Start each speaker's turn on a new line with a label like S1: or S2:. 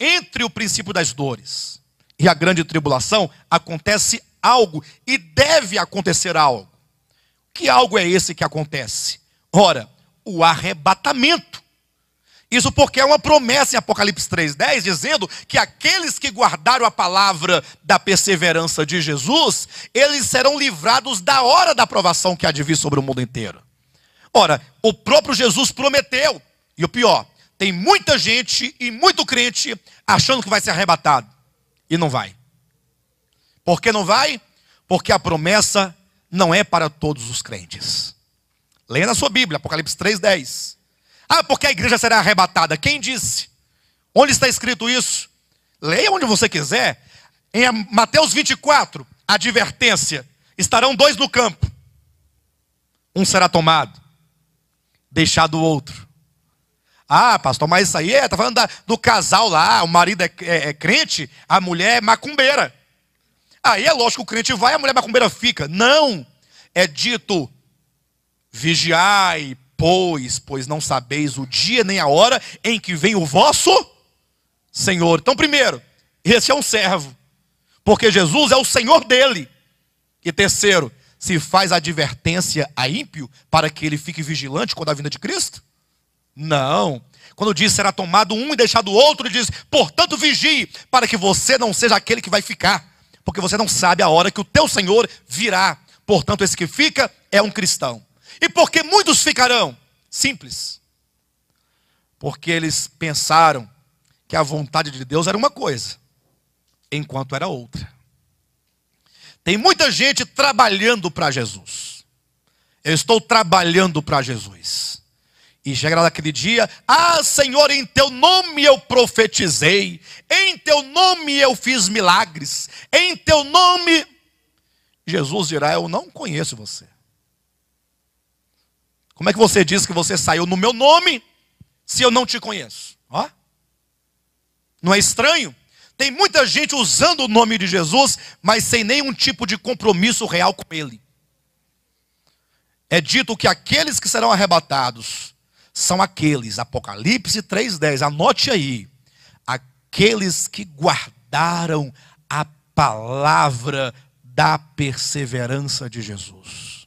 S1: entre o princípio das dores e a grande tribulação, acontece algo e deve acontecer algo. Que algo é esse que acontece? Ora, o arrebatamento. Isso porque é uma promessa em Apocalipse 3,10, dizendo que aqueles que guardaram a palavra da perseverança de Jesus, eles serão livrados da hora da provação que há de vir sobre o mundo inteiro. Ora, o próprio Jesus prometeu, e o pior, tem muita gente e muito crente achando que vai ser arrebatado e não vai. Por que não vai? Porque a promessa não é para todos os crentes. Leia na sua Bíblia, Apocalipse 3:10. Ah, porque a igreja será arrebatada. Quem disse? Onde está escrito isso? Leia onde você quiser. Em Mateus 24, advertência: estarão dois no campo. Um será tomado, deixado o outro. Ah, pastor, mas isso aí é, tá falando da, do casal lá, o marido é, é, é crente, a mulher é macumbeira. Aí é lógico que o crente vai, a mulher macumbeira fica. Não! É dito: vigiai, pois, pois não sabeis o dia nem a hora em que vem o vosso Senhor. Então, primeiro, esse é um servo, porque Jesus é o Senhor dele. E terceiro, se faz advertência a ímpio para que ele fique vigilante quando a vinda de Cristo? Não. Quando diz será tomado um e deixado o outro, ele diz, portanto vigie, para que você não seja aquele que vai ficar, porque você não sabe a hora que o teu Senhor virá. Portanto, esse que fica é um cristão. E por que muitos ficarão? Simples. Porque eles pensaram que a vontade de Deus era uma coisa, enquanto era outra. Tem muita gente trabalhando para Jesus. Eu estou trabalhando para Jesus. E chegará naquele dia: Ah, Senhor, em teu nome eu profetizei, em teu nome eu fiz milagres, em teu nome. Jesus dirá: Eu não conheço você. Como é que você diz que você saiu no meu nome se eu não te conheço? Ó. Não é estranho? Tem muita gente usando o nome de Jesus, mas sem nenhum tipo de compromisso real com ele. É dito que aqueles que serão arrebatados são aqueles, Apocalipse 3,10, anote aí, aqueles que guardaram a palavra da perseverança de Jesus.